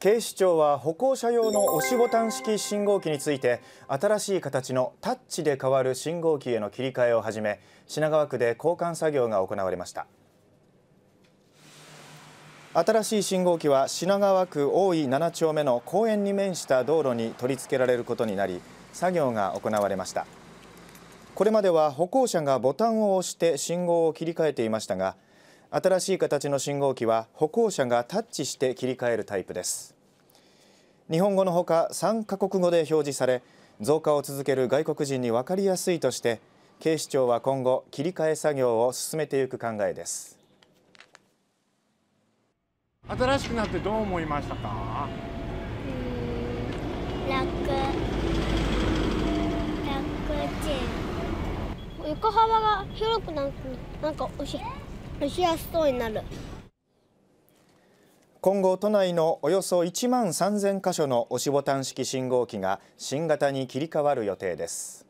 警視庁は歩行者用の押しボタン式信号機について新しい形のタッチで変わる信号機への切り替えを始め品川区で交換作業が行われました新しい信号機は品川区大井7丁目の公園に面した道路に取り付けられることになり作業が行われましたこれまでは歩行者がボタンを押して信号を切り替えていましたが新しい形の信号機は歩行者がタッチして切り替えるタイプです日本語のほか3カ国語で表示され増加を続ける外国人に分かりやすいとして警視庁は今後切り替え作業を進めていく考えです新しくなってどう思いましたか楽楽ちん横幅が広くなってなんかおしいそうになる今後都内のおよそ1万3000箇所の押しボタン式信号機が新型に切り替わる予定です